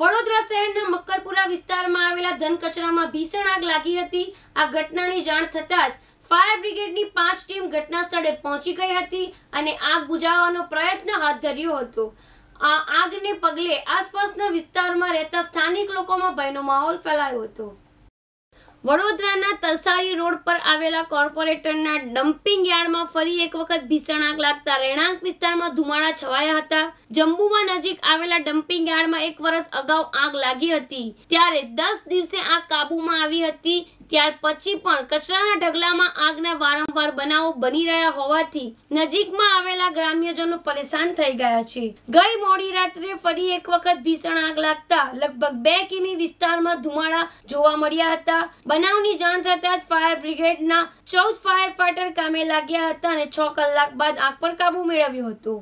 વડોદરા શહેરના મક્કરપુરા વિસ્તારમાં આવેલા ધન કચરામાં ભીષણ આગ લાગી હતી આ ઘટનાની જાણ થતાં જ ફાયર બ્રિગેડની પાંચ ટીમ ઘટના સ્થળે પહોંચી ગઈ હતી અને આગ બુઝાવવાનો પ્રયત્ન હાથ ધર્યો હતો આ આગને પગલે આસપાસના વિસ્તારમાં રહેતા સ્થાનિક લોકોમાં ભયનો માહોલ ફેલાયો હતો વડોદરાના તસારી રોડ પર આવેલા કોર્પોરેટરના ડમ્પિંગ યાર્ડમાં ફરી એક વખત ભીષણ આગ લાગતા રહેણાંક વિસ્તારમાં ધુમાડા છવાયા હતા જંબુવા નજીક આવેલા ડમ્પિંગ યાર્ડમાં એક વર્ષ અગાઉ આગ લાગી હતી ત્યારે દસ દિવસે આગ કાબુમાં આવી હતી ત્યાર પછી પણ કચરાના ઢગલામાં આગના વારંવાર બનાવો બની રહ્યા હોવાથી નજીકમાં આવેલા ગ્રામ્યજનો પરેશાન થઈ ગયા છે ગઈ મોડી રાત્રે ફરી એક વખત ભીષણ આગ લાગતા લગભગ બે કિમી વિસ્તારમાં ધુમાડા જોવા મળ્યા હતા બનાવની જાણ થતાં જ ફાયર બ્રિગેડના ચૌદ ફાયર ફાઈટર કામે લાગ્યા હતા અને છ કલાક બાદ આગ પર કાબુ મેળવ્યું હતું